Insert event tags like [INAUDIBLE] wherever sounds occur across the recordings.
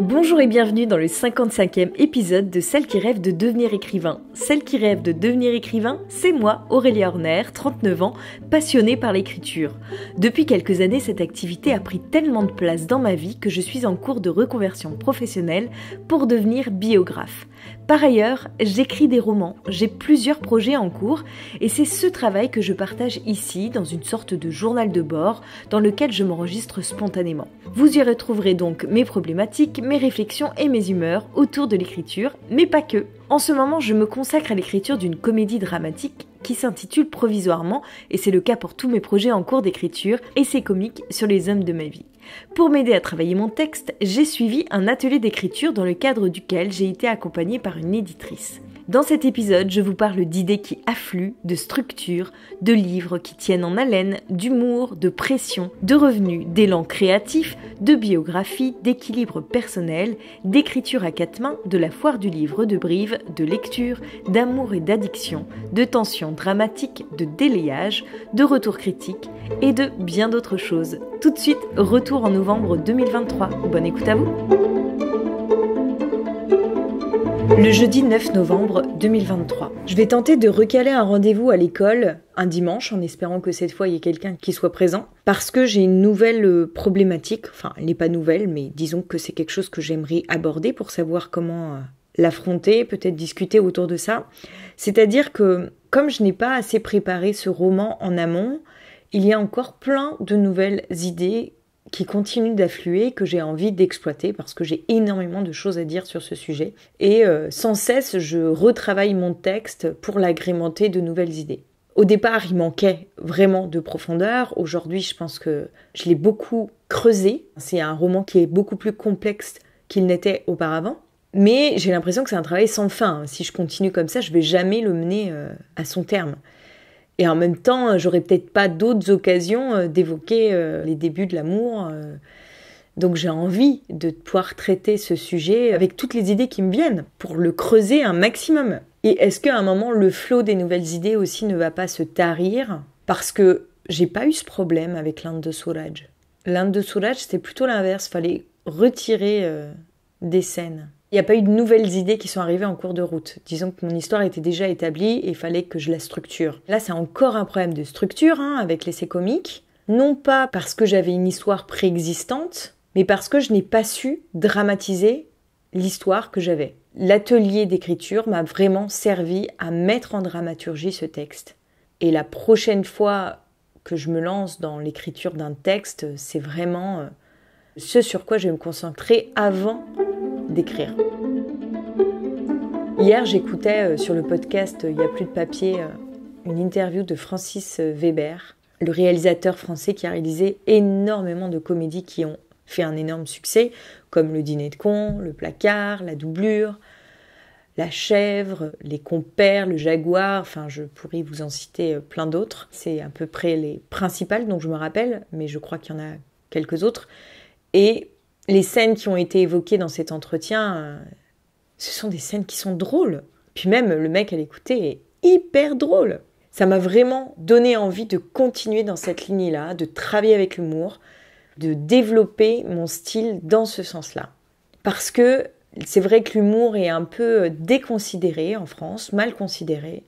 Bonjour et bienvenue dans le 55e épisode de Celle qui rêve de devenir écrivain. Celle qui rêve de devenir écrivain, c'est moi, Aurélia Horner, 39 ans, passionnée par l'écriture. Depuis quelques années, cette activité a pris tellement de place dans ma vie que je suis en cours de reconversion professionnelle pour devenir biographe. Par ailleurs, j'écris des romans, j'ai plusieurs projets en cours et c'est ce travail que je partage ici dans une sorte de journal de bord dans lequel je m'enregistre spontanément. Vous y retrouverez donc mes problématiques, mes réflexions et mes humeurs autour de l'écriture, mais pas que. En ce moment, je me consacre à l'écriture d'une comédie dramatique qui s'intitule provisoirement, et c'est le cas pour tous mes projets en cours d'écriture, essais comiques sur les hommes de ma vie. Pour m'aider à travailler mon texte, j'ai suivi un atelier d'écriture dans le cadre duquel j'ai été accompagnée par une éditrice. Dans cet épisode, je vous parle d'idées qui affluent, de structures, de livres qui tiennent en haleine, d'humour, de pression, de revenus, d'élan créatif, de biographie, d'équilibre personnel, d'écriture à quatre mains, de la foire du livre de Brive, de lecture, d'amour et d'addiction, de tensions dramatiques, de délayage, de retour critique et de bien d'autres choses. Tout de suite, retour en novembre 2023. Bonne écoute à vous! Le jeudi 9 novembre 2023, je vais tenter de recaler un rendez-vous à l'école un dimanche en espérant que cette fois il y ait quelqu'un qui soit présent parce que j'ai une nouvelle euh, problématique, enfin elle n'est pas nouvelle mais disons que c'est quelque chose que j'aimerais aborder pour savoir comment euh, l'affronter, peut-être discuter autour de ça. C'est-à-dire que comme je n'ai pas assez préparé ce roman en amont, il y a encore plein de nouvelles idées qui continue d'affluer, que j'ai envie d'exploiter parce que j'ai énormément de choses à dire sur ce sujet. Et euh, sans cesse, je retravaille mon texte pour l'agrémenter de nouvelles idées. Au départ, il manquait vraiment de profondeur. Aujourd'hui, je pense que je l'ai beaucoup creusé. C'est un roman qui est beaucoup plus complexe qu'il n'était auparavant. Mais j'ai l'impression que c'est un travail sans fin. Si je continue comme ça, je vais jamais le mener euh, à son terme. Et en même temps, euh, j'aurais peut-être pas d'autres occasions euh, d'évoquer euh, les débuts de l'amour. Donc j'ai envie de pouvoir traiter ce sujet avec toutes les idées qui me viennent pour le creuser un maximum. Et est-ce qu'à un moment, le flot des nouvelles idées aussi ne va pas se tarir Parce que j'ai pas eu ce problème avec l'Inde de Sourage. L'Inde de Sourage, c'était plutôt l'inverse. Fallait retirer des scènes. Il n'y a pas eu de nouvelles idées qui sont arrivées en cours de route. Disons que mon histoire était déjà établie et il fallait que je la structure. Là, c'est encore un problème de structure hein, avec l'essai comique. Non pas parce que j'avais une histoire préexistante, mais parce que je n'ai pas su dramatiser l'histoire que j'avais. L'atelier d'écriture m'a vraiment servi à mettre en dramaturgie ce texte. Et la prochaine fois que je me lance dans l'écriture d'un texte, c'est vraiment euh, ce sur quoi je vais me concentrer avant d'écrire. Hier, j'écoutais euh, sur le podcast euh, Il n'y a plus de papier euh, une interview de Francis Weber, le réalisateur français qui a réalisé énormément de comédies qui ont fait un énorme succès, comme Le Dîner de Con, Le Placard, La Doublure, La Chèvre, Les Compères, Le Jaguar, enfin je pourrais vous en citer plein d'autres. C'est à peu près les principales dont je me rappelle, mais je crois qu'il y en a quelques autres. Et les scènes qui ont été évoquées dans cet entretien, euh, ce sont des scènes qui sont drôles. Puis même le mec à l'écouter est hyper drôle. Ça m'a vraiment donné envie de continuer dans cette lignée-là, de travailler avec l'humour, de développer mon style dans ce sens-là. Parce que c'est vrai que l'humour est un peu euh, déconsidéré en France, mal considéré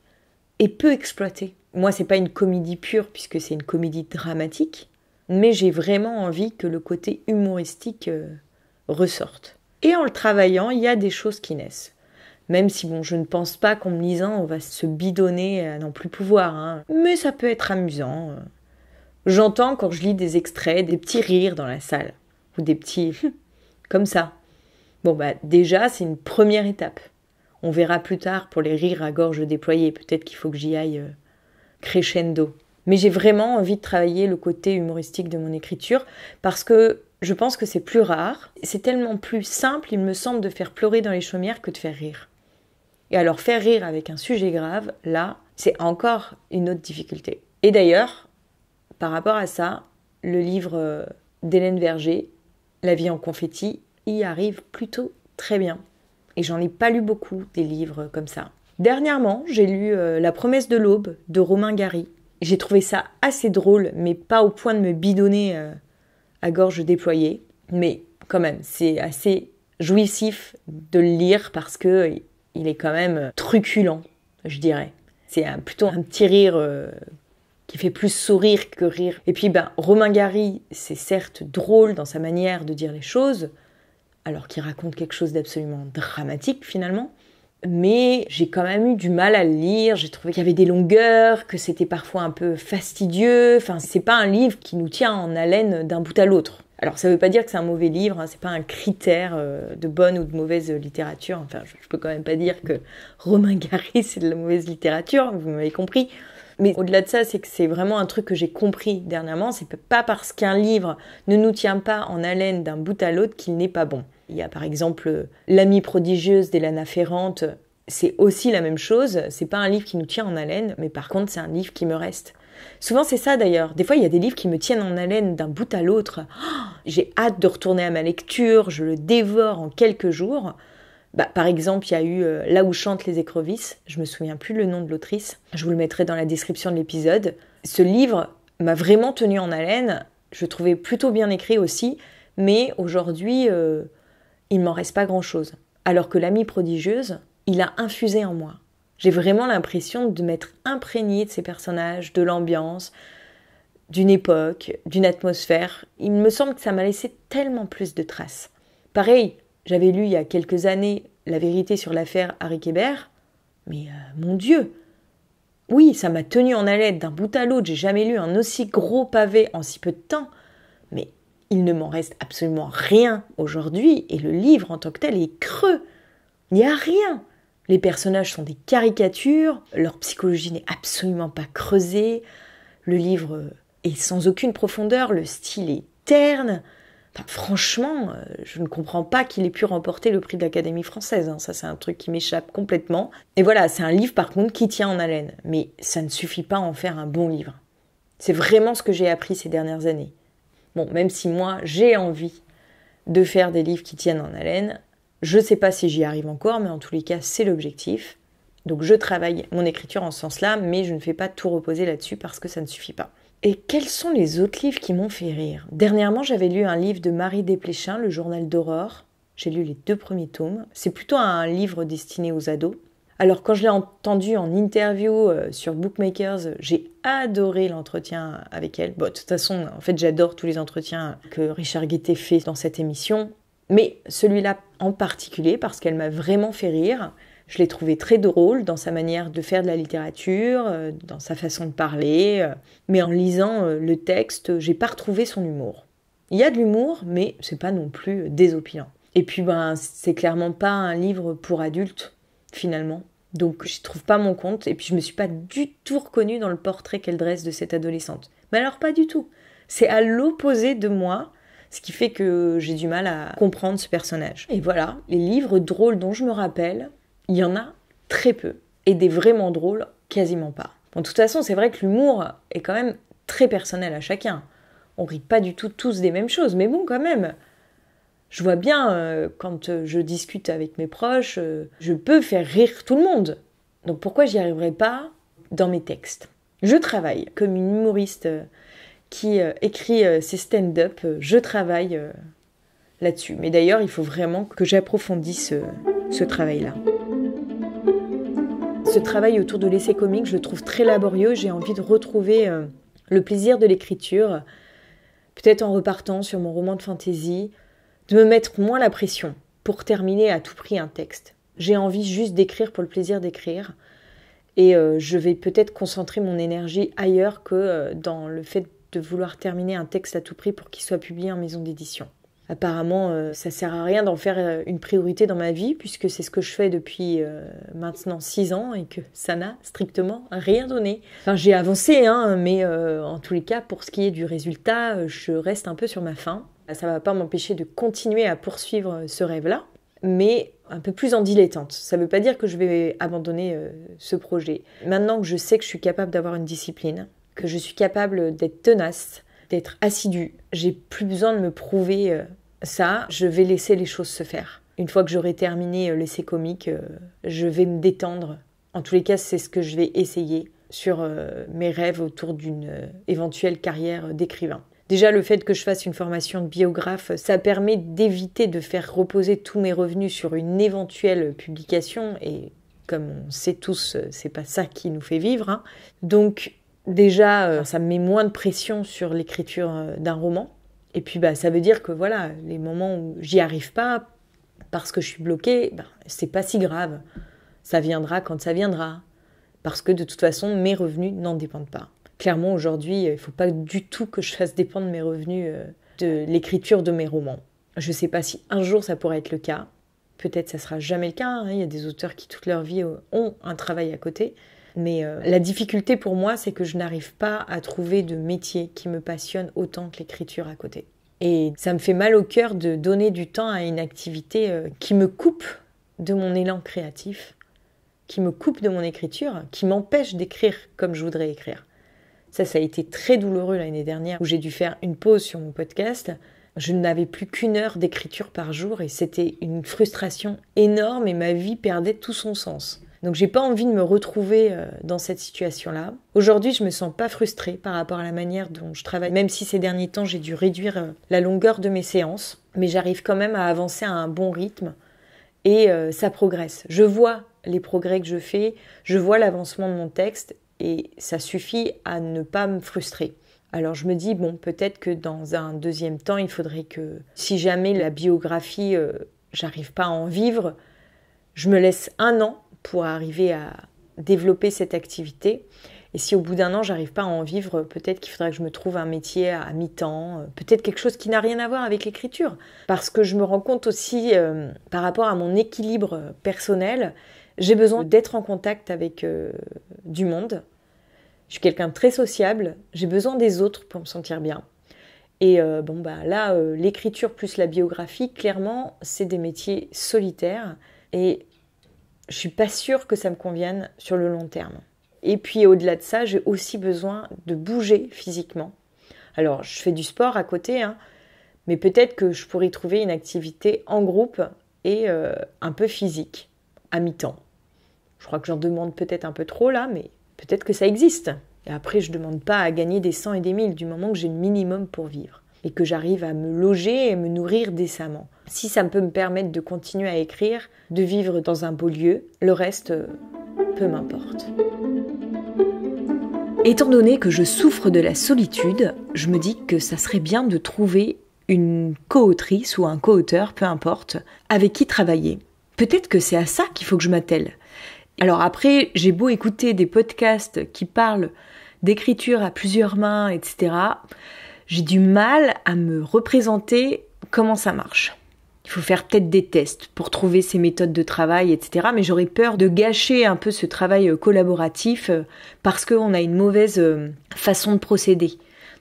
et peu exploité. Moi, c'est pas une comédie pure puisque c'est une comédie dramatique, mais j'ai vraiment envie que le côté humoristique euh, ressorte. Et en le travaillant, il y a des choses qui naissent. Même si, bon, je ne pense pas qu'en me lisant, on va se bidonner à n'en plus pouvoir, hein. mais ça peut être amusant. Euh. J'entends quand je lis des extraits des petits rires dans la salle, ou des petits [LAUGHS] comme ça. Bon, bah déjà, c'est une première étape. On verra plus tard pour les rires à gorge déployée, peut-être qu'il faut que j'y aille euh, crescendo. Mais j'ai vraiment envie de travailler le côté humoristique de mon écriture parce que je pense que c'est plus rare. C'est tellement plus simple, il me semble, de faire pleurer dans les chaumières que de faire rire. Et alors faire rire avec un sujet grave, là, c'est encore une autre difficulté. Et d'ailleurs, par rapport à ça, le livre euh, d'Hélène Verger, La vie en confetti, y arrive plutôt très bien. Et j'en ai pas lu beaucoup des livres comme ça. Dernièrement, j'ai lu euh, La promesse de l'aube de Romain Gary, j'ai trouvé ça assez drôle, mais pas au point de me bidonner euh, à gorge déployée. Mais quand même, c'est assez jouissif de le lire parce que euh, il est quand même euh, truculent, je dirais. C'est plutôt un petit rire qui fait plus sourire que rire. Et puis, ben, Romain Gary, c'est certes drôle dans sa manière de dire les choses, alors qu'il raconte quelque chose d'absolument dramatique finalement mais j'ai quand même eu du mal à le lire. J'ai trouvé qu'il y avait des longueurs, que c'était parfois un peu fastidieux. Enfin, c'est pas un livre qui nous tient en haleine d'un bout à l'autre. Alors, ça veut pas dire que c'est un mauvais livre, hein. c'est pas un critère euh, de bonne ou de mauvaise littérature. Enfin, je, peux quand même pas dire que Romain Gary, c'est de la mauvaise littérature, vous m'avez compris. Mais au-delà de ça, c'est que c'est vraiment un truc que j'ai compris dernièrement. C'est pas parce qu'un livre ne nous tient pas en haleine d'un bout à l'autre qu'il n'est pas bon. Il y a par exemple euh, L'amie prodigieuse d'Elana Ferrante. C'est aussi la même chose. C'est pas un livre qui nous tient en haleine, mais par contre, c'est un livre qui me reste. Souvent, c'est ça d'ailleurs. Des fois, il y a des livres qui me tiennent en haleine d'un bout à l'autre. Oh, j'ai hâte de retourner à ma lecture, je le dévore en quelques jours. Bah, par exemple, il y a eu euh, Là où chantent les écrevisses, je me souviens plus le nom de l'autrice, je vous le mettrai dans la description de l'épisode. Ce livre m'a vraiment tenu en haleine, je le trouvais plutôt bien écrit aussi, mais aujourd'hui, euh, il m'en reste pas grand-chose. Alors que l'ami prodigieuse, il a infusé en moi. J'ai vraiment l'impression de m'être imprégnée de ces personnages, de l'ambiance, d'une époque, d'une atmosphère. Il me semble que ça m'a laissé tellement plus de traces. Pareil, j'avais lu il y a quelques années La vérité sur l'affaire Harry Kébert, mais euh, mon Dieu Oui, ça m'a tenu en haleine d'un bout à l'autre, j'ai jamais lu un aussi gros pavé en si peu de temps, mais il ne m'en reste absolument rien aujourd'hui et le livre en tant que tel est creux. Il n'y a rien. Les personnages sont des caricatures, leur psychologie n'est absolument pas creusée, le livre est sans aucune profondeur, le style est terne. Enfin, franchement, euh, je ne comprends pas qu'il ait pu remporter le prix de l'Académie française. Hein. Ça, c'est un truc qui m'échappe complètement. Et voilà, c'est un livre par contre qui tient en haleine. Mais ça ne suffit pas à en faire un bon livre. C'est vraiment ce que j'ai appris ces dernières années même si moi, j'ai envie de faire des livres qui tiennent en haleine, je ne sais pas si j'y arrive encore, mais en tous les cas, c'est l'objectif. Donc je travaille mon écriture en ce sens-là, mais je ne fais pas tout reposer là-dessus parce que ça ne suffit pas. Et quels sont les autres livres qui m'ont fait rire Dernièrement, j'avais lu un livre de Marie Desplechin, Le journal d'Aurore. J'ai lu les deux premiers tomes. C'est plutôt un livre destiné aux ados, alors quand je l'ai entendue en interview euh, sur Bookmakers, j'ai adoré l'entretien avec elle. Bon, de toute façon, en fait, j'adore tous les entretiens que Richard Guettet fait dans cette émission, mais celui-là en particulier parce qu'elle m'a vraiment fait rire. Je l'ai trouvé très drôle dans sa manière de faire de la littérature, euh, dans sa façon de parler, euh, mais en lisant le texte, j'ai pas retrouvé son humour. Il y a de l'humour, mais c'est pas non plus désopilant. Et puis ben c'est clairement pas un livre pour adultes finalement. Donc je trouve pas mon compte et puis je me suis pas du tout reconnue dans le portrait qu'elle dresse de cette adolescente. Mais alors pas du tout. C'est à l'opposé de moi, ce qui fait que j'ai du mal à comprendre ce personnage. Et voilà, les livres drôles dont je me rappelle, il y en a très peu et des vraiment drôles quasiment pas. Bon, de toute façon, c'est vrai que l'humour est quand même très personnel à chacun. On rit pas du tout tous des mêmes choses, mais bon quand même. Je vois bien, euh, quand euh, je discute avec mes proches, euh, je peux faire rire tout le monde. Donc pourquoi j'y arriverai pas dans mes textes Je travaille comme une humoriste qui écrit ses stand-up, je travaille là-dessus. Mais d'ailleurs, il faut vraiment que j'approfondisse ce, travail-là. Ce travail autour de l'essai comique, je le trouve très laborieux. J'ai envie de retrouver le plaisir de l'écriture, peut-être en repartant sur mon roman de fantaisie, de me mettre moins la pression pour terminer à tout prix un texte. J'ai envie juste d'écrire pour le plaisir d'écrire et euh, je vais peut-être concentrer mon énergie ailleurs que euh, dans le fait de vouloir terminer un texte à tout prix pour qu'il soit publié en maison d'édition. Apparemment, euh, ça sert à rien d'en faire une priorité dans ma vie puisque c'est ce que je fais depuis maintenant 6 ans et que ça n'a strictement rien donné. Enfin, j'ai avancé, hein, mais en tous les cas, pour ce qui est du résultat, je reste un peu sur ma faim. Euh, ça ne va pas m'empêcher de continuer à poursuivre euh, ce rêve-là, mais un peu plus en dilettante. Ça ne veut pas dire que je vais abandonner euh, ce projet. Maintenant que je sais que je suis capable d'avoir une discipline, que je suis capable d'être tenace, d'être assidue, j'ai plus besoin de me prouver ça, je vais laisser les choses se faire. Une fois que j'aurai terminé l'essai comique, je vais me détendre. En tous les cas, c'est ce que je vais essayer sur mes rêves autour d'une éventuelle carrière d'écrivain. Déjà, le fait que je fasse une formation de biographe, ça permet d'éviter de faire reposer tous mes revenus sur une éventuelle publication. Et comme on sait tous, euh, c'est pas ça qui nous fait vivre. Hein. Donc, déjà, euh, ça me met moins de pression sur l'écriture euh, d'un roman. Et puis, bah, ça veut dire que voilà, les moments où j'y arrive pas parce que je suis bloquée, bah, c'est pas si grave. Ça viendra quand ça viendra. Parce que de toute façon, mes revenus n'en dépendent pas clairement, aujourd'hui, il ne faut pas du tout que je fasse dépendre mes revenus euh, de l'écriture de mes romans. Je ne sais pas si un jour ça pourrait être le cas. Peut-être ça sera jamais le cas. Hein. Il y a des auteurs qui toute leur vie euh, ont un travail à côté. Mais euh, la difficulté pour moi, c'est que je n'arrive pas à trouver de métier qui me passionne autant que l'écriture à côté. Et ça me fait mal au cœur de donner du temps à une activité qui me coupe de mon élan créatif, qui me coupe de mon écriture, qui m'empêche d'écrire comme je voudrais écrire. Ça, ça a été très douloureux l'année dernière où j'ai dû faire une pause sur mon podcast. Je n'avais plus qu'une heure d'écriture par jour et c'était une frustration énorme et ma vie perdait tout son sens. Donc j'ai pas envie de me retrouver euh, dans cette situation-là. Aujourd'hui, je me sens pas frustrée par rapport à la manière dont je travaille, même si ces derniers temps j'ai dû réduire euh, la longueur de mes séances, mais j'arrive quand même à avancer à un bon rythme et euh, ça progresse. Je vois les progrès que je fais, je vois l'avancement de mon texte et ça suffit à ne pas me frustrer. Alors je me dis, bon, peut-être que dans un deuxième temps, il faudrait que, si jamais la biographie, euh, j'arrive pas à en vivre, je me laisse un an pour arriver à développer cette activité. Et si au bout d'un an, j'arrive pas à en vivre, peut-être qu'il faudrait que je me trouve un métier à mi-temps, euh, peut-être quelque chose qui n'a rien à voir avec l'écriture. Parce que je me rends compte aussi, euh, par rapport à mon équilibre personnel, j'ai besoin d'être en contact avec euh, du monde. Je suis quelqu'un de très sociable. J'ai besoin des autres pour me sentir bien. Et euh, bon, bah là, euh, l'écriture plus la biographie, clairement, c'est des métiers solitaires. Et je suis pas sûre que ça me convienne sur le long terme. Et puis au-delà de ça, j'ai aussi besoin de bouger physiquement. Alors, je fais du sport à côté, hein, mais peut-être que je pourrais trouver une activité en groupe et un peu physique, à mi-temps. Je crois que j'en demande peut-être un peu trop là, mais peut-être que ça existe. Et après, je ne demande pas à gagner des 100 et des 1000 du moment que j'ai le minimum pour vivre et que j'arrive à me loger et me nourrir décemment. Si ça peut me permettre de continuer à écrire, de vivre dans un beau lieu, le reste, euh, peu m'importe. Étant donné que je souffre de la solitude, je me dis que ça serait bien de trouver une co ou un co-auteur, peu importe, avec qui travailler. Peut-être que c'est à ça qu'il faut que je m'attelle. Alors après, j'ai beau écouter des podcasts qui parlent d'écriture à plusieurs mains, etc. J'ai du mal à me représenter comment ça marche. Il faut faire peut-être des tests pour trouver ces méthodes de travail, etc. Mais j'aurais peur de gâcher un peu ce travail euh, collaboratif euh, parce qu'on a une mauvaise euh, façon de procéder.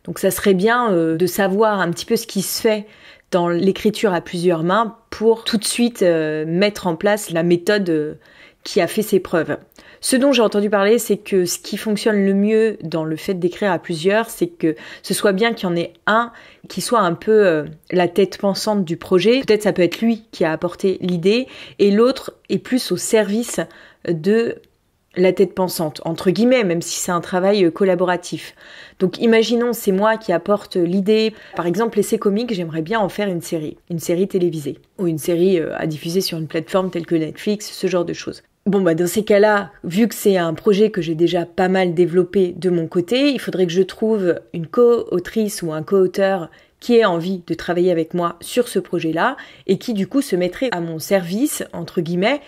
Donc ça serait bien de savoir un petit peu ce qui se fait dans l'écriture à plusieurs mains pour tout de suite mettre en place la méthode qui a fait ses preuves. Ce dont j'ai entendu parler, c'est que ce qui fonctionne le mieux dans le fait d'écrire à plusieurs, c'est que ce soit bien qu'il y en ait un qui soit un peu euh, la tête pensante du projet. Peut-être ça peut être lui qui a apporté l'idée et l'autre est plus au service de la tête pensante, entre guillemets, même si c'est un travail euh, collaboratif. Donc imaginons, c'est moi qui apporte l'idée. Par exemple, essai comique, j'aimerais bien en faire une série, une série télévisée, ou une série euh, à diffuser sur une plateforme telle que Netflix, ce genre de choses. Bon, bah, dans ces cas-là, vu que c'est un projet que j'ai déjà pas mal développé de mon côté, il faudrait que je trouve une co-autrice ou un co-auteur qui ait envie de travailler avec moi sur ce projet-là et qui du coup se mettrait à mon service, entre guillemets,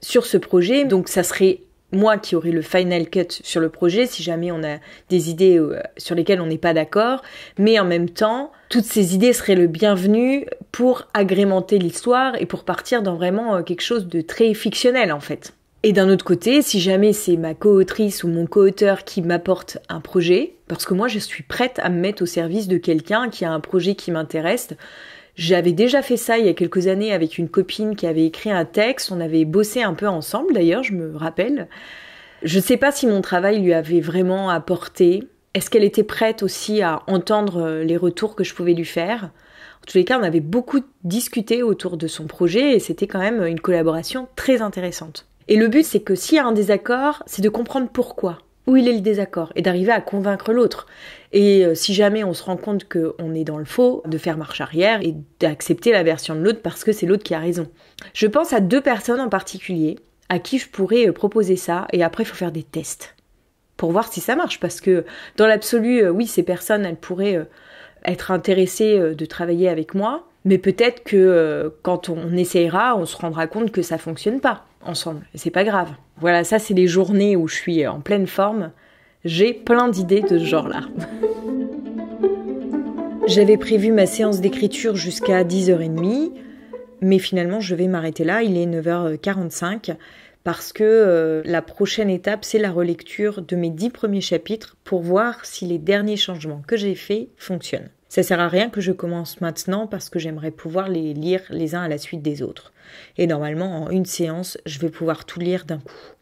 sur ce projet. Donc ça serait moi qui aurai le final cut sur le projet si jamais on a des idées euh, sur lesquelles on n'est pas d'accord, mais en même temps, toutes ces idées seraient le bienvenu pour agrémenter l'histoire et pour partir dans vraiment euh, quelque chose de très fictionnel en fait. Et d'un autre côté, si jamais c'est ma co ou mon coauteur qui m'apporte un projet, parce que moi je suis prête à me mettre au service de quelqu'un qui a un projet qui m'intéresse, j'avais déjà fait ça il y a quelques années avec une copine qui avait écrit un texte, on avait bossé un peu ensemble d'ailleurs, je me rappelle. Je ne sais pas si mon travail lui avait vraiment apporté. Est-ce qu'elle était prête aussi à entendre euh, les retours que je pouvais lui faire En tous les cas, on avait beaucoup discuté autour de son projet et c'était quand même une collaboration très intéressante. Et le but, c'est que s'il y a un désaccord, c'est de comprendre pourquoi, où il est le désaccord, et d'arriver à convaincre l'autre. Et euh, si jamais on se rend compte qu'on est dans le faux, de faire marche arrière et d'accepter la version de l'autre parce que c'est l'autre qui a raison. Je pense à deux personnes en particulier à qui je pourrais euh, proposer ça et après il faut faire des tests pour voir si ça marche parce que dans l'absolu, euh, oui, ces personnes, elles pourraient être intéressées de travailler avec moi, mais peut-être que quand on essayera, on se rendra compte que ça fonctionne pas ensemble. C'est pas grave. Voilà, ça c'est les journées où je suis en pleine forme j'ai plein d'idées de ce genre-là. J'avais prévu ma séance d'écriture jusqu'à 10h30, mais finalement je vais m'arrêter là, il est 9h45, parce que euh, la prochaine étape, c'est la relecture de mes dix premiers chapitres pour voir si les derniers changements que j'ai faits fonctionnent. Ça sert à rien que je commence maintenant parce que j'aimerais pouvoir les lire les uns à la suite des autres. Et normalement, en une séance, je vais pouvoir tout lire d'un coup.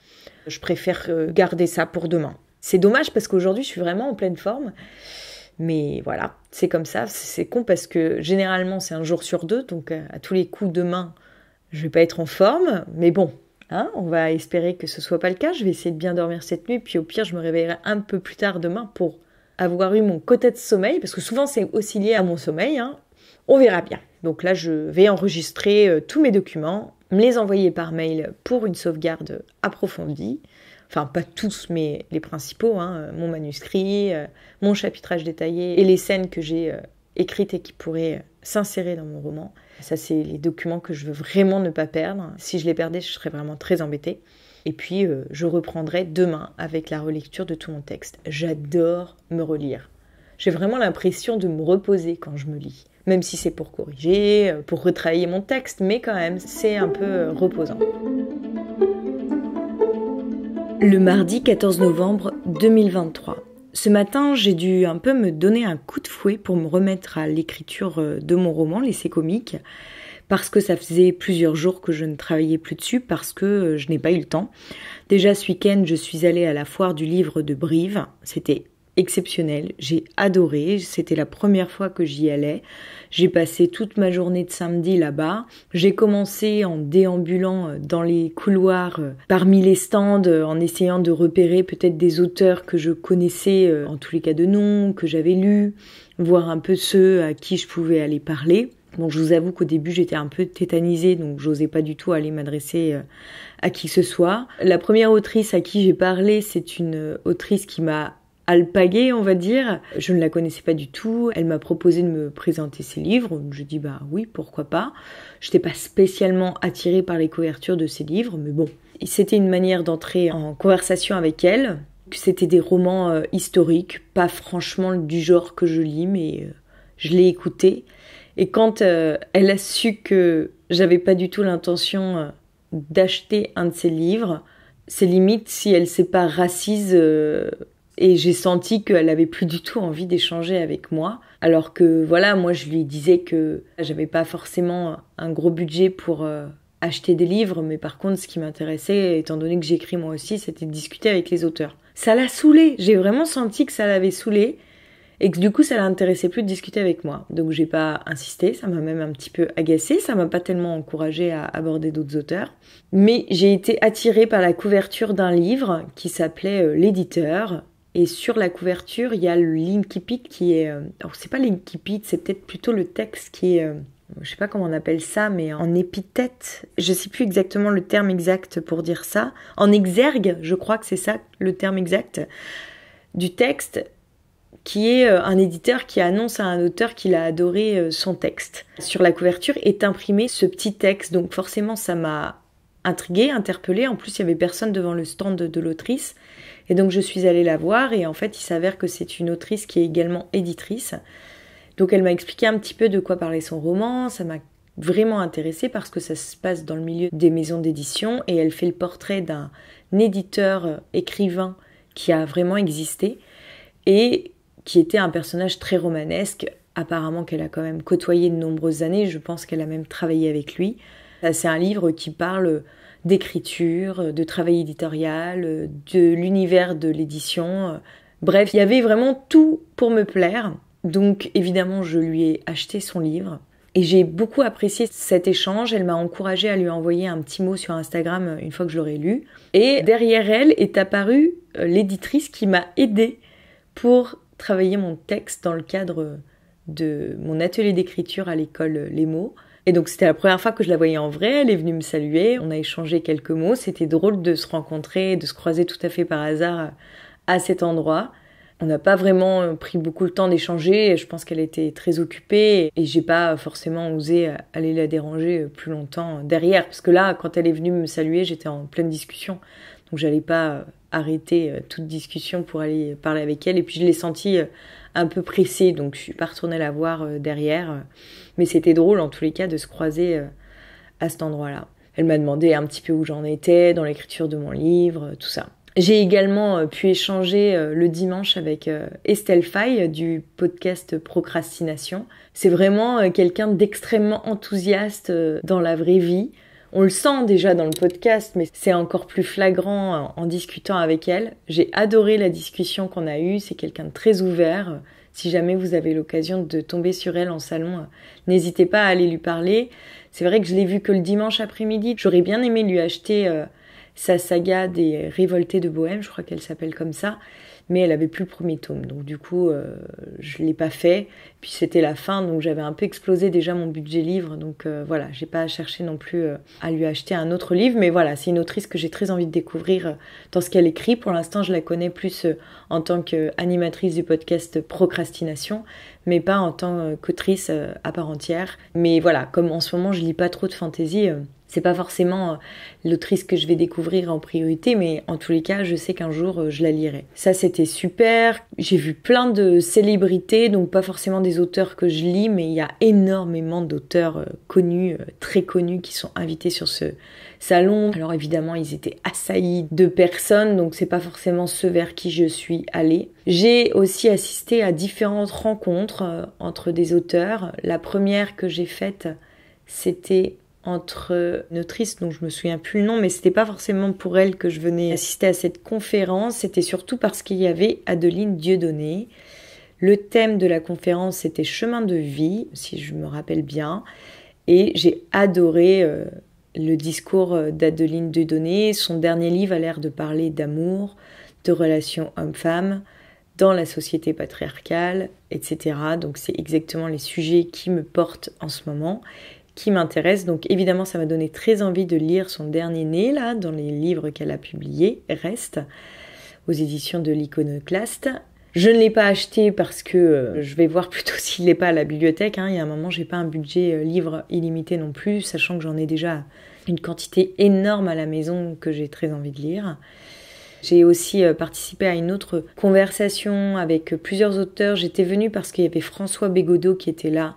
Je préfère euh, garder ça pour demain. C'est dommage parce qu'aujourd'hui, je suis vraiment en pleine forme. Mais voilà, c'est comme ça. C'est con parce que généralement, c'est un jour sur deux. Donc, euh, à tous les coups, demain, je vais pas être en forme. Mais bon, hein, on va espérer que ce soit pas le cas. Je vais essayer de bien dormir cette nuit. Puis au pire, je me réveillerai un peu plus tard demain pour avoir eu mon côté de sommeil. Parce que souvent, c'est aussi lié à mon sommeil. Hein. On verra bien. Donc là, je vais enregistrer euh, tous mes documents, me les envoyer par mail pour une sauvegarde approfondie enfin pas tous, mais les principaux, hein, euh, mon manuscrit, euh, mon chapitrage détaillé et les scènes que j'ai euh, écrites et qui pourraient s'insérer dans mon roman. Ça, c'est les documents que je veux vraiment ne pas perdre. Si je les perdais, je serais vraiment très embêtée. Et puis, je reprendrai demain avec la relecture de tout mon texte. J'adore me relire. J'ai vraiment l'impression de me reposer quand je me lis, même si c'est pour corriger, pour retravailler mon texte, mais quand même, c'est un peu reposant. Le mardi 14 novembre 2023. Ce matin, j'ai dû un peu me donner un coup de fouet pour me remettre à l'écriture euh, de mon roman, L'essai comique, parce que ça faisait plusieurs jours que je ne travaillais plus dessus, parce que euh, je n'ai pas eu le temps. Déjà ce week-end, je suis allée à la foire du livre de Brive, c'était exceptionnel. J'ai adoré. C'était la première fois que j'y allais. J'ai passé toute ma journée de samedi là-bas. J'ai commencé en déambulant euh, dans les couloirs, euh, parmi les stands, euh, en essayant de repérer peut-être des auteurs que je connaissais, en tous les cas de nom, que j'avais lus, voir un peu ceux à qui je pouvais aller parler. Bon, je vous avoue qu'au début, j'étais un peu tétanisée, donc j'osais pas du tout aller m'adresser à qui que ce soit. La première autrice à qui j'ai parlé, c'est une autrice qui m'a Alpagué, on va dire. Je ne la connaissais pas du tout. Elle m'a proposé de me présenter ses livres. Je dis bah oui, pourquoi pas. Je n'étais pas spécialement attirée par les couvertures de ses livres, mais bon, c'était une manière d'entrer en conversation avec elle. C'était des romans euh, historiques, pas franchement du genre que je lis, mais euh, je l'ai écouté. Et quand euh, elle a su que j'avais pas du tout l'intention d'acheter un de ses livres, c'est limite si elle s'est pas raciste et j'ai senti qu'elle avait plus du tout envie d'échanger avec moi. Alors que voilà, moi je lui disais que j'avais pas forcément un gros budget pour euh, acheter des livres, mais par contre ce qui m'intéressait, étant donné que j'écris moi aussi, c'était de discuter avec les auteurs. Ça l'a saoulé. j'ai vraiment senti que ça l'avait saoulé et que du coup ça l'intéressait plus de discuter avec moi. Donc j'ai pas insisté, ça m'a même un petit peu agacé. ça m'a pas tellement encouragé à aborder d'autres auteurs, mais j'ai été attirée par la couverture d'un livre qui s'appelait euh, L'éditeur et sur la couverture, il y a le l'inkipit qui est. Euh, alors, c'est pas l'inkipit, c'est peut-être plutôt le texte qui est. Euh, je sais pas comment on appelle ça, mais en épithète. Je sais plus exactement le terme exact pour dire ça. En exergue, je crois que c'est ça le terme exact du texte qui est euh, un éditeur qui annonce à un auteur qu'il a adoré son texte. Sur la couverture est imprimé ce petit texte, donc forcément ça m'a intriguée, interpellée. En plus, il y avait personne devant le stand de, de l'autrice. Et donc, je suis allée la voir. Et en fait, il s'avère que c'est une autrice qui est également éditrice. Donc, elle m'a expliqué un petit peu de quoi parlait son roman. Ça m'a vraiment intéressée parce que ça se passe dans le milieu des maisons d'édition. Et elle fait le portrait d'un éditeur euh, écrivain qui a vraiment existé et qui était un personnage très romanesque. Apparemment, qu'elle a quand même côtoyé de nombreuses années. Je pense qu'elle a même travaillé avec lui. Euh, c'est un livre qui parle euh, d'écriture, euh, de travail éditorial, de l'univers de l'édition. Bref, il y avait vraiment tout pour me plaire. Donc évidemment, je lui ai acheté son livre. Et j'ai beaucoup apprécié cet échange. Elle m'a encouragé à lui envoyer un petit mot sur Instagram une fois que je l'aurais lu. Et derrière elle est apparue l'éditrice qui m'a aidé pour travailler mon texte dans le cadre de mon atelier d'écriture à l'école Les Mots. Et donc c'était la première fois que je la voyais en vrai, elle est venue me saluer, on a échangé quelques mots, c'était drôle de se rencontrer, de se croiser tout à fait par hasard euh, à cet endroit. On n'a pas vraiment euh, pris beaucoup de temps d'échanger, je pense qu'elle était très occupée et j'ai pas forcément osé euh, aller la déranger plus longtemps derrière parce que là quand elle est venue me saluer, j'étais en pleine discussion. Donc j'allais pas arrêter euh, toute discussion pour aller parler avec elle. Et puis je l'ai sentie euh, un peu pressée, donc je suis pas retournée la voir euh, derrière. Mais c'était drôle en tous les cas de se croiser à cet endroit-là. Elle m'a demandé un petit peu où j'en étais dans l'écriture de mon livre, tout ça. J'ai également pu échanger le dimanche avec Estelle Fay du podcast Procrastination. C'est vraiment quelqu'un d'extrêmement enthousiaste dans la vraie vie. On le sent déjà dans le podcast, mais c'est encore plus flagrant en, discutant avec elle. J'ai adoré la discussion qu'on a eue, c'est quelqu'un de très ouvert. Si jamais vous avez l'occasion de tomber sur elle en salon, n'hésitez pas à aller lui parler. C'est vrai que je l'ai vue que le dimanche après-midi. J'aurais bien aimé lui acheter euh, sa saga des révoltés de Bohème, je crois qu'elle s'appelle comme ça mais elle avait plus le premier tome. Donc du coup, euh, je l'ai pas fait. Puis c'était la fin, donc j'avais un peu explosé déjà mon budget livre. Donc voilà, euh, voilà, j'ai pas cherché non plus euh, à lui acheter un autre livre, mais voilà, c'est une autrice que j'ai très envie de découvrir dans ce qu'elle écrit. Pour l'instant, je la connais plus en tant qu'animatrice du podcast Procrastination, mais pas en tant qu'autrice à part entière. Mais voilà, comme en ce moment, je lis pas trop de fantaisie c'est pas forcément euh, l'autrice que je vais découvrir en priorité, mais en tous les cas, je sais qu'un jour euh, je la lirai. Ça, c'était super. J'ai vu plein de célébrités, donc pas forcément des auteurs que je lis, mais il y a énormément d'auteurs euh, connus, très connus, qui sont invités sur ce salon. Alors évidemment, ils étaient assaillis de personnes, donc c'est pas forcément ceux vers qui je suis allée. J'ai aussi assisté à différentes rencontres entre des auteurs. La première que j'ai faite, c'était entre une autrice dont je me souviens plus le nom, mais c'était pas forcément pour elle que je venais assister à cette conférence, c'était surtout parce qu'il y avait Adeline Dieudonné. Le thème de la conférence c'était chemin de vie, si je me rappelle bien, et j'ai adoré euh, le discours euh, d'Adeline Dieudonné. Son dernier livre a l'air de parler d'amour, de relations hommes-femmes, dans la société patriarcale, etc. Donc c'est exactement les sujets qui me portent en ce moment qui m'intéresse. Donc évidemment, ça m'a donné très envie de lire son dernier né, là, dans les livres qu'elle a publiés, Reste, aux éditions de l'Iconoclaste. Je ne l'ai pas acheté parce que euh, je vais voir plutôt [LAUGHS] s'il n'est pas à la bibliothèque. Hein. Il y a un moment, j'ai pas un budget euh, livre illimité non plus, sachant que j'en ai déjà une quantité énorme à la maison que j'ai très envie de lire. J'ai aussi euh, participé à une autre conversation avec plusieurs auteurs. J'étais venue parce qu'il y avait François Bégodeau qui était là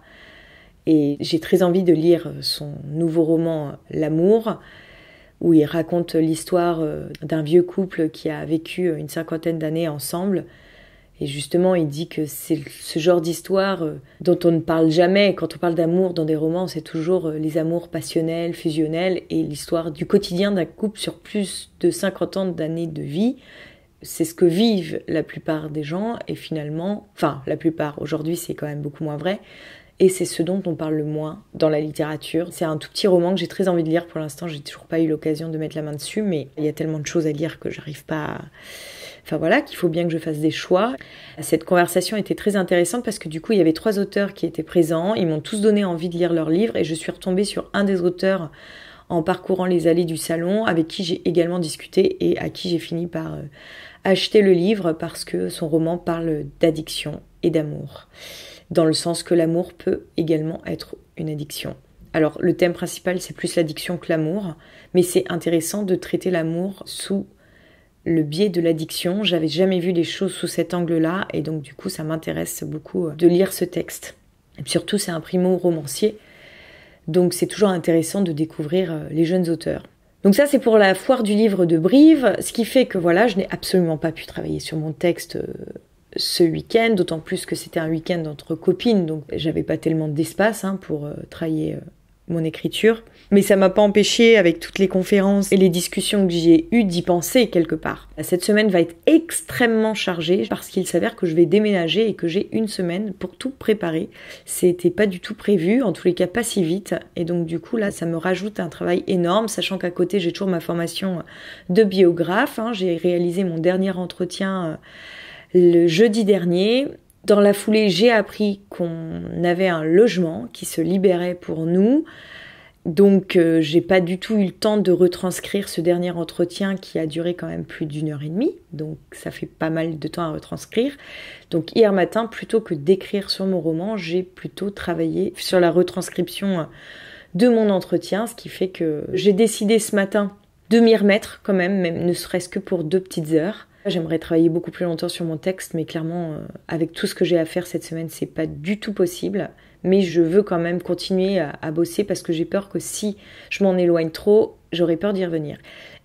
et j'ai très envie de lire son nouveau roman L'amour, où il raconte l'histoire euh, d'un vieux couple qui a vécu une cinquantaine d'années ensemble. Et justement, il dit que c'est ce genre d'histoire euh, dont on ne parle jamais. Quand on parle d'amour dans des romans, c'est toujours euh, les amours passionnels, fusionnels, et l'histoire du quotidien d'un couple sur plus de 50 ans d'années de vie. C'est ce que vivent la plupart des gens, et finalement, enfin la plupart, aujourd'hui c'est quand même beaucoup moins vrai, et c'est ce dont on parle le moins dans la littérature. C'est un tout petit roman que j'ai très envie de lire pour l'instant, j'ai toujours pas eu l'occasion de mettre la main dessus, mais il y a tellement de choses à lire que j'arrive pas à... Enfin voilà, qu'il faut bien que je fasse des choix. Cette conversation était très intéressante parce que du coup, il y avait trois auteurs qui étaient présents, ils m'ont tous donné envie de lire leur livre et je suis retombée sur un des auteurs en parcourant les allées du salon, avec qui j'ai également discuté et à qui j'ai fini par euh, acheter le livre parce que son roman parle d'addiction et d'amour dans le sens que l'amour peut également être une addiction. Alors le thème principal, c'est plus l'addiction que l'amour, mais c'est intéressant de traiter l'amour sous le biais de l'addiction. J'avais jamais vu les choses sous cet angle-là, et donc du coup, ça m'intéresse beaucoup euh, de lire ce texte. Et surtout, c'est un primo-romancier, donc c'est toujours intéressant de découvrir euh, les jeunes auteurs. Donc ça, c'est pour la foire du livre de Brive, ce qui fait que voilà, je n'ai absolument pas pu travailler sur mon texte euh, ce week-end, d'autant plus que c'était un week-end entre copines, donc j'avais pas tellement d'espace hein, pour euh, travailler euh, mon écriture. Mais ça m'a pas empêché, avec toutes les conférences et les discussions que j'ai eues, d'y penser quelque part. Cette semaine va être extrêmement chargée parce qu'il s'avère que je vais déménager et que j'ai une semaine pour tout préparer. C'était pas du tout prévu, en tous les cas pas si vite. Et donc du coup là, ça me rajoute un travail énorme, sachant qu'à côté j'ai toujours ma formation de biographe. Hein. J'ai réalisé mon dernier entretien. Euh, le jeudi dernier. Dans la foulée, j'ai appris qu'on avait un logement qui se libérait pour nous. Donc euh, j'ai pas du tout eu le temps de retranscrire ce dernier entretien qui a duré quand même plus d'une heure et demie, donc ça fait pas mal de temps à retranscrire. Donc hier matin, plutôt que d'écrire sur mon roman, j'ai plutôt travaillé sur la retranscription de mon entretien, ce qui fait que j'ai décidé ce matin de m'y remettre quand même, même ne serait-ce que pour deux petites heures. J'aimerais travailler beaucoup plus longtemps sur mon texte, mais clairement, euh, avec tout ce que j'ai à faire cette semaine, c'est pas du tout possible. Mais je veux quand même continuer à, bosser parce que j'ai peur que si je m'en éloigne trop, j'aurai peur d'y revenir.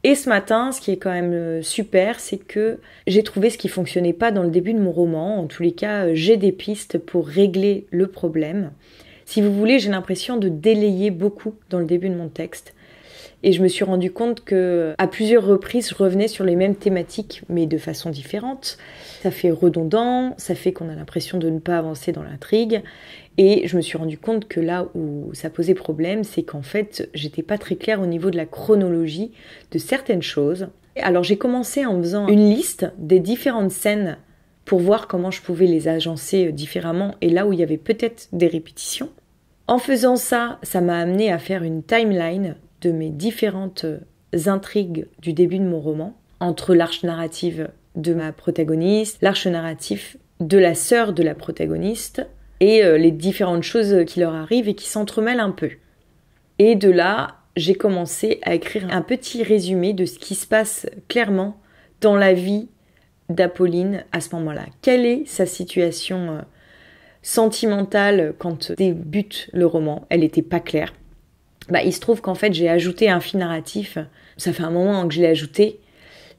Et ce matin, ce qui est quand même euh, super, c'est que j'ai trouvé ce qui fonctionnait pas dans le début de mon roman. En tous les cas, euh, j'ai des pistes pour régler le problème. Si vous voulez, j'ai l'impression de délayer beaucoup dans le début de mon texte. Et je me suis rendu compte que à plusieurs reprises, je revenais sur les mêmes thématiques, mais de façon différente. Ça fait redondant, ça fait qu'on a l'impression de ne pas avancer dans l'intrigue. Et je me suis rendu compte que là où ça posait problème, c'est qu'en fait, j'étais pas très claire au niveau de la chronologie de certaines choses. Alors j'ai commencé en faisant une liste des différentes scènes pour voir comment je pouvais les agencer euh, différemment et là où il y avait peut-être des répétitions. En faisant ça, ça m'a amené à faire une timeline de mes différentes euh, intrigues du début de mon roman, entre l'arche narrative de ma protagoniste, l'arche narrative de la sœur de la protagoniste, et euh, les différentes choses qui leur arrivent et qui s'entremêlent un peu. Et de là, j'ai commencé à écrire un petit résumé de ce qui se passe clairement dans la vie d'Apolline à ce moment-là. Quelle est sa situation euh, sentimentale quand débute le roman Elle n'était pas claire. Bah, il se trouve qu'en fait, j'ai ajouté un fil narratif. Ça fait un moment hein, que je l'ai ajouté.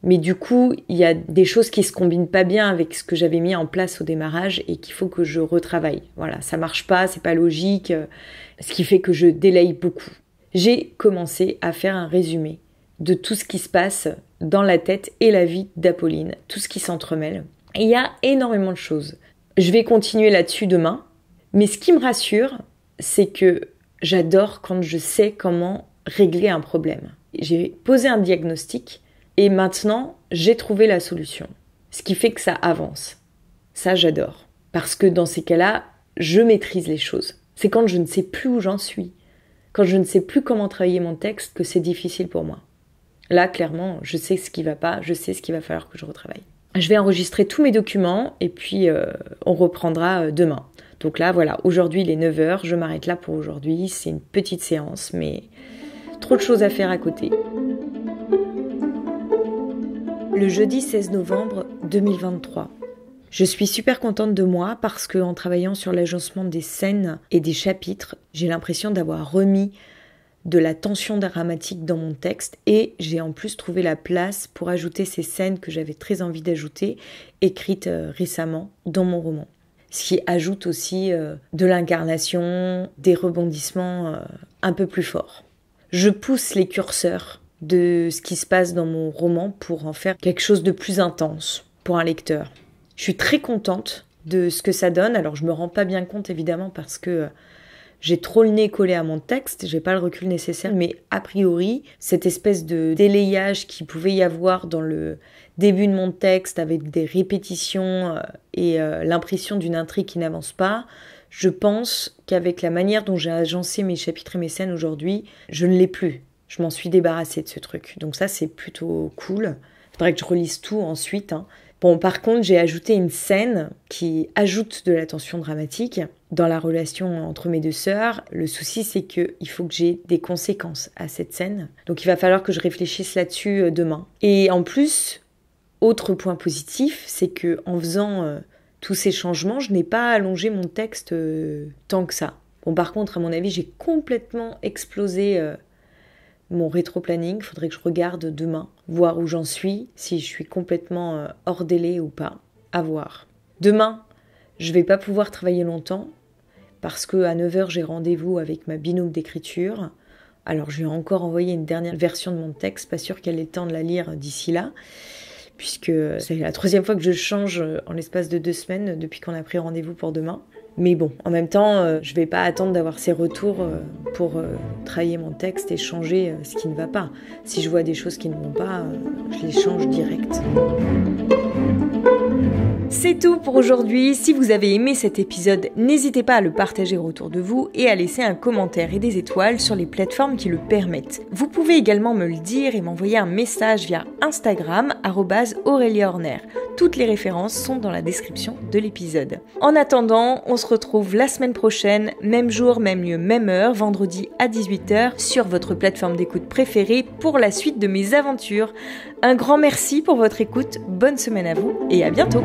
Mais du coup, il y a des choses qui se combinent pas bien avec ce que j'avais mis en place au démarrage et qu'il faut que je retravaille. Voilà, ça marche pas, c'est pas logique, euh, ce qui fait que je délaye beaucoup. J'ai commencé à faire un résumé de tout ce qui se passe dans la tête et la vie d'Apolline, tout ce qui s'entremêle. Il y a énormément de choses. Je vais continuer là-dessus demain, mais ce qui me rassure, c'est que J'adore quand je sais comment régler un problème. J'ai posé un diagnostic et maintenant j'ai trouvé la solution. Ce qui fait que ça avance. Ça j'adore. Parce que dans ces cas-là, je maîtrise les choses. C'est quand je ne sais plus où j'en suis, quand je ne sais plus comment travailler mon texte que c'est difficile pour moi. Là, clairement, je sais ce qui va pas, je sais ce qu'il va falloir que je retravaille. Je vais enregistrer tous mes documents et puis euh, on reprendra euh, demain. Donc là, voilà, aujourd'hui il est 9h, je m'arrête là pour aujourd'hui. C'est une petite séance, mais trop de choses à faire à côté. Le jeudi 16 novembre 2023. Je suis super contente de moi parce que en travaillant sur l'agencement des scènes et des chapitres, j'ai l'impression d'avoir remis de la tension dramatique dans mon texte et j'ai en plus trouvé la place pour ajouter ces scènes que j'avais très envie d'ajouter, écrites euh, récemment dans mon roman. Ce qui ajoute aussi euh, de l'incarnation, des rebondissements euh, un peu plus forts. Je pousse les curseurs de ce qui se passe dans mon roman pour en faire quelque chose de plus intense pour un lecteur. Je suis très contente de ce que ça donne. Alors je me rends pas bien compte évidemment parce que j'ai trop le nez collé à mon texte, j'ai pas le recul nécessaire, mais a priori, cette espèce de délayage qui pouvait y avoir dans le début de mon texte avec des répétitions euh, et euh, l'impression d'une intrigue qui n'avance pas, je pense qu'avec la manière dont j'ai agencé mes chapitres et mes scènes aujourd'hui, je ne l'ai plus. Je m'en suis débarrassée de ce truc. Donc ça, c'est plutôt cool. Faudrait que je relise tout ensuite. Hein. Bon, par contre, j'ai ajouté une scène qui ajoute de la tension dramatique dans la relation entre mes deux sœurs, le souci c'est que il faut que j'ai des conséquences à cette scène. Donc il va falloir que je réfléchisse là-dessus euh, demain. Et en plus, autre point positif, c'est que en faisant euh, tous ces changements, je n'ai pas allongé mon texte euh, tant que ça. Bon par contre, à mon avis, j'ai complètement explosé mon rétro-planning, faudrait que je regarde demain, voir où j'en suis, si je suis complètement hors délai ou pas, à voir. Demain, je vais pas pouvoir travailler longtemps, parce que à 9h j'ai rendez-vous avec ma binôme d'écriture. Alors je lui ai encore envoyé une dernière version de mon texte, pas sûr qu'elle ait le temps de la lire d'ici là, puisque c'est la troisième fois que je change en l'espace de deux semaines depuis qu'on a pris rendez-vous pour demain. Mais bon, en même temps, euh, je ne vais pas attendre d'avoir ses retours euh, pour euh, travailler mon texte et changer ce qui ne va pas. Si je vois des choses qui ne vont pas, je les change direct. C'est tout pour aujourd'hui. Si vous avez aimé cet épisode, n'hésitez pas à le partager autour de vous et à laisser un commentaire et des étoiles sur les plateformes qui le permettent. Vous pouvez également me le dire et m'envoyer un message via Instagram Horner. Toutes les références sont dans la description de l'épisode. En attendant, on se retrouve la semaine prochaine, même jour, même lieu, même heure, vendredi à 18h sur votre plateforme d'écoute préférée pour la suite de mes aventures. Un grand merci pour votre écoute, bonne semaine à vous et à bientôt.